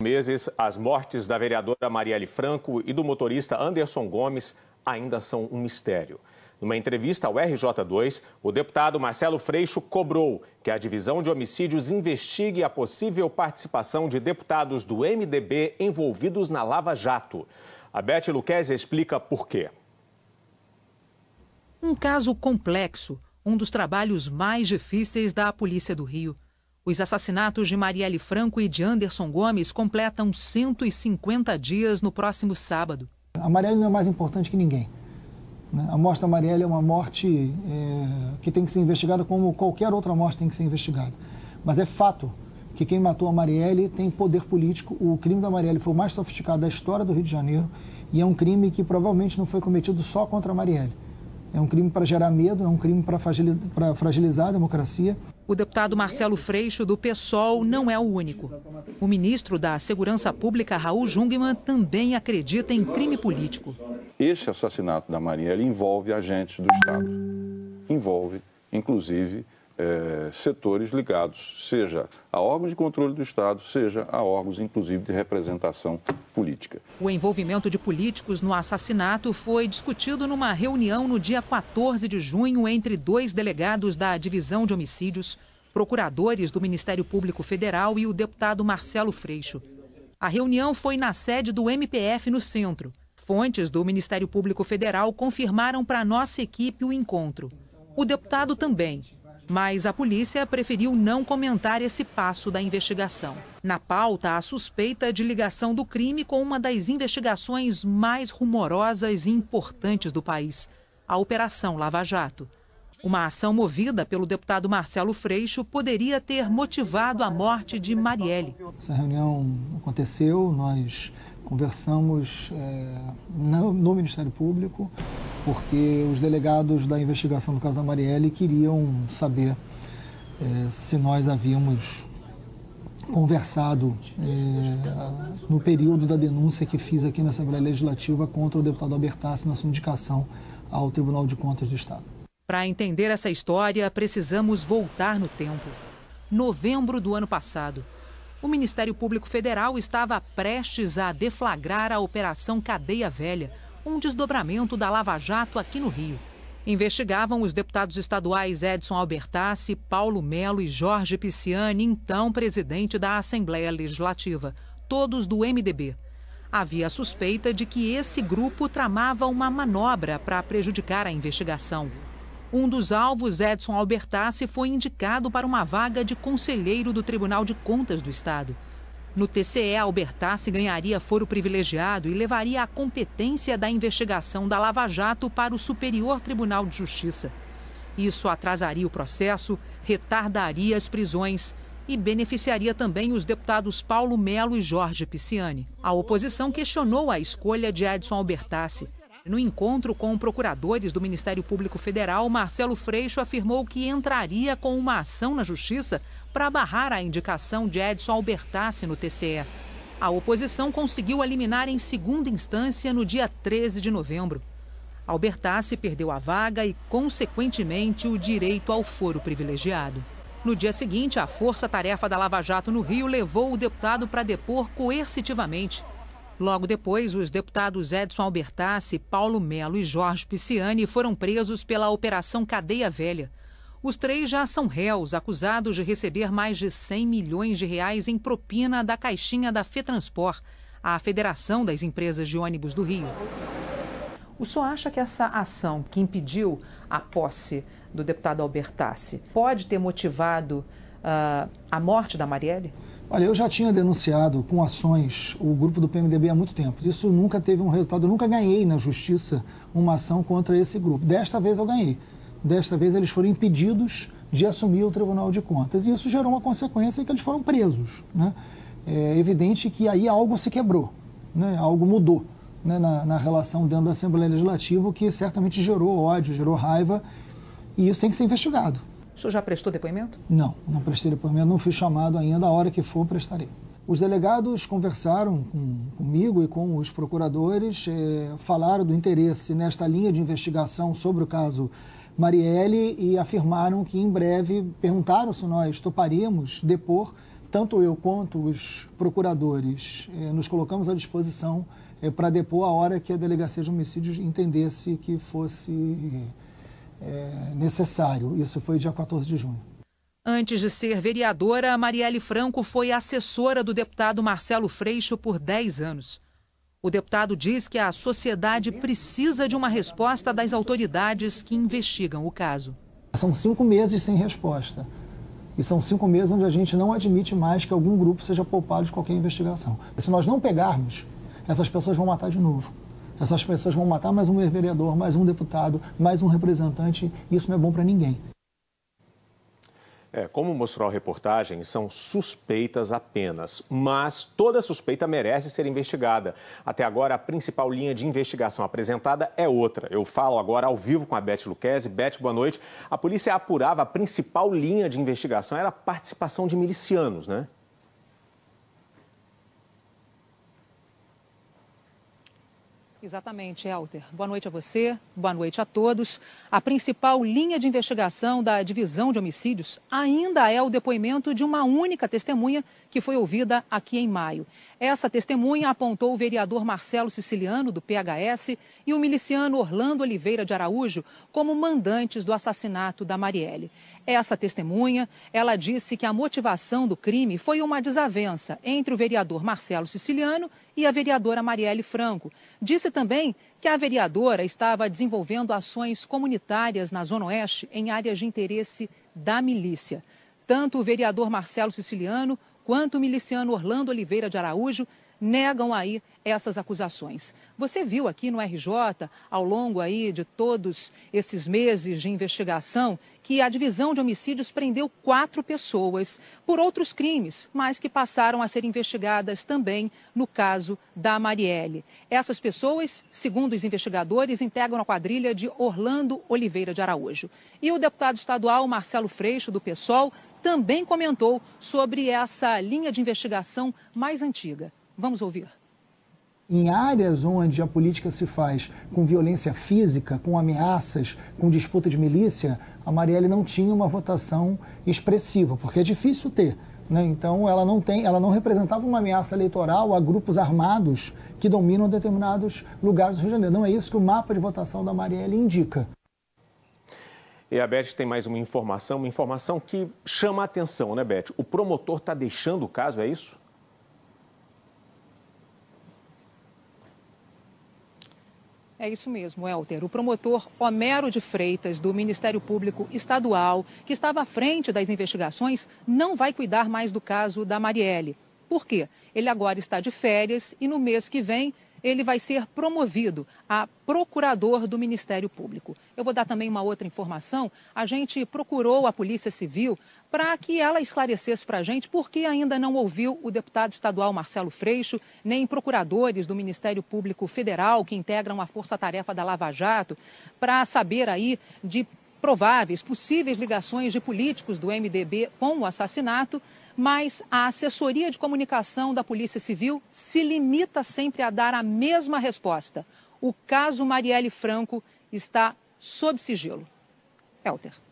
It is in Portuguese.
meses, as mortes da vereadora Marielle Franco e do motorista Anderson Gomes ainda são um mistério. Numa entrevista ao RJ2, o deputado Marcelo Freixo cobrou que a divisão de homicídios investigue a possível participação de deputados do MDB envolvidos na Lava Jato. A Beth Luquez explica por quê. Um caso complexo, um dos trabalhos mais difíceis da Polícia do Rio. Os assassinatos de Marielle Franco e de Anderson Gomes completam 150 dias no próximo sábado. A Marielle não é mais importante que ninguém. Né? A morte da Marielle é uma morte é, que tem que ser investigada como qualquer outra morte tem que ser investigada. Mas é fato que quem matou a Marielle tem poder político. O crime da Marielle foi o mais sofisticado da história do Rio de Janeiro e é um crime que provavelmente não foi cometido só contra a Marielle. É um crime para gerar medo, é um crime para fragilizar a democracia. O deputado Marcelo Freixo, do PSOL, não é o único. O ministro da Segurança Pública, Raul Jungmann, também acredita em crime político. Este assassinato da Marielle envolve agentes do Estado. Envolve, inclusive, é, setores ligados, seja a órgãos de controle do Estado, seja a órgãos, inclusive, de representação política. O envolvimento de políticos no assassinato foi discutido numa reunião no dia 14 de junho entre dois delegados da Divisão de Homicídios, procuradores do Ministério Público Federal e o deputado Marcelo Freixo. A reunião foi na sede do MPF no centro. Fontes do Ministério Público Federal confirmaram para nossa equipe o encontro. O deputado também, mas a polícia preferiu não comentar esse passo da investigação. Na pauta, a suspeita de ligação do crime com uma das investigações mais rumorosas e importantes do país, a Operação Lava Jato. Uma ação movida pelo deputado Marcelo Freixo poderia ter motivado a morte de Marielle. Essa reunião aconteceu, nós Conversamos é, no, no, Ministério Público, porque os delegados da investigação do caso da Marielle queriam saber é, se nós havíamos conversado é, no período da denúncia que fiz aqui na Assembleia Legislativa contra o deputado Albertassi na sua indicação ao Tribunal de Contas do Estado. Para entender essa história, precisamos voltar no tempo. Novembro do ano passado, o Ministério Público Federal estava prestes a deflagrar a Operação Cadeia Velha, um desdobramento da Lava Jato aqui no Rio. Investigavam os deputados estaduais Edson Albertassi, Paulo Melo e Jorge Pisciani, então presidente da Assembleia Legislativa, todos do MDB. Havia suspeita de que esse grupo tramava uma manobra para prejudicar a investigação. Um dos alvos, Edson Albertassi, foi indicado para uma vaga de conselheiro do Tribunal de Contas do Estado. No TCE, Albertassi ganharia foro privilegiado e levaria a competência da investigação da Lava Jato para o Superior Tribunal de Justiça. Isso atrasaria o processo, retardaria as prisões e beneficiaria também os deputados Paulo Melo e Jorge Pisciani. A oposição questionou a escolha de Edson Albertassi. No encontro com procuradores do Ministério Público Federal, Marcelo Freixo afirmou que entraria com uma ação na Justiça para barrar a indicação de Edson Albertassi no TCE. A oposição conseguiu eliminar em segunda instância no dia 13 de novembro. Albertassi perdeu a vaga e, consequentemente, o direito ao foro privilegiado. No dia seguinte, a Força Tarefa da Lava Jato no Rio levou o deputado para depor coercitivamente. Logo depois, os deputados Edson Albertassi, Paulo Melo e Jorge Pisciani foram presos pela Operação Cadeia Velha. Os três já são réus, acusados de receber mais de 100 milhões de reais em propina da caixinha da Fetranspor, a Federação das Empresas de Ônibus do Rio. O senhor acha que essa ação que impediu a posse do deputado Albertassi pode ter motivado uh, a morte da Marielle? Olha, eu já tinha denunciado com ações o grupo do PMDB há muito tempo. Isso nunca teve um resultado. Eu nunca ganhei na justiça uma ação contra esse grupo. Desta vez eu ganhei. Desta vez eles foram impedidos de assumir o Tribunal de Contas. E isso gerou uma consequência que eles foram presos. Né? É evidente que aí algo se quebrou, né? algo mudou né? na, na relação dentro da Assembleia Legislativa, o que certamente gerou ódio, gerou raiva. E isso tem que ser investigado. O senhor já prestou depoimento? Não, não prestei depoimento, não fui chamado ainda. A hora que for, prestarei. Os delegados conversaram com, comigo e com os procuradores, eh, falaram do interesse nesta linha de investigação sobre o caso Marielle e afirmaram que em breve perguntaram se nós toparíamos depor. Tanto eu quanto os procuradores eh, nos colocamos à disposição eh, para depor a hora que a delegacia de homicídios entendesse que fosse é, necessário. Isso foi dia 14 de junho. Antes de ser vereadora, Marielle Franco foi assessora do deputado Marcelo Freixo por 10 anos. O deputado diz que a sociedade precisa de uma resposta das autoridades que investigam o caso. São cinco meses sem resposta. E são cinco meses onde a gente não admite mais que algum grupo seja poupado de qualquer investigação. Se nós não pegarmos, essas pessoas vão matar de novo. Essas pessoas vão matar mais um vereador, mais um deputado, mais um representante, e isso não é bom para ninguém. É, como mostrou a reportagem, são suspeitas apenas, mas toda suspeita merece ser investigada. Até agora, a principal linha de investigação apresentada é outra. Eu falo agora ao vivo com a Beth Luquezzi. Beth, boa noite. A polícia apurava a principal linha de investigação era a participação de milicianos, né? Exatamente, Elter. Boa noite a você, boa noite a todos. A principal linha de investigação da divisão de homicídios ainda é o depoimento de uma única testemunha que foi ouvida aqui em maio. Essa testemunha apontou o vereador Marcelo Siciliano, do PHS, e o miliciano Orlando Oliveira de Araújo como mandantes do assassinato da Marielle. Essa testemunha, ela disse que a motivação do crime foi uma desavença entre o vereador Marcelo Siciliano e a vereadora Marielle Franco. Disse também que a vereadora estava desenvolvendo ações comunitárias na Zona Oeste em áreas de interesse da milícia. Tanto o vereador Marcelo Siciliano quanto o miliciano Orlando Oliveira de Araújo negam aí essas acusações. Você viu aqui no RJ, ao longo aí de todos esses meses de investigação, que a divisão de homicídios prendeu quatro pessoas por outros crimes, mas que passaram a ser investigadas também no caso da Marielle. Essas pessoas, segundo os investigadores, integram a quadrilha de Orlando Oliveira de Araújo. E o deputado estadual Marcelo Freixo, do PSOL, também comentou sobre essa linha de investigação mais antiga, Vamos ouvir. Em áreas onde a política se faz com violência física, com ameaças, com disputa de milícia, a Marielle não tinha uma votação expressiva, porque é difícil ter. Né? Então, ela não, tem, ela não representava uma ameaça eleitoral a grupos armados que dominam determinados lugares do Rio de Janeiro. Não é isso que o mapa de votação da Marielle indica. E a Beth tem mais uma informação, uma informação que chama a atenção, né, Beth? O promotor está deixando o caso, é isso? É isso mesmo, Helter. O promotor Homero de Freitas, do Ministério Público Estadual, que estava à frente das investigações, não vai cuidar mais do caso da Marielle. Por quê? Ele agora está de férias e no mês que vem ele vai ser promovido a procurador do Ministério Público. Eu vou dar também uma outra informação. A gente procurou a Polícia Civil para que ela esclarecesse para a gente por que ainda não ouviu o deputado estadual Marcelo Freixo, nem procuradores do Ministério Público Federal que integram a Força Tarefa da Lava Jato, para saber aí de prováveis, possíveis ligações de políticos do MDB com o assassinato mas a assessoria de comunicação da Polícia Civil se limita sempre a dar a mesma resposta. O caso Marielle Franco está sob sigilo. Helter.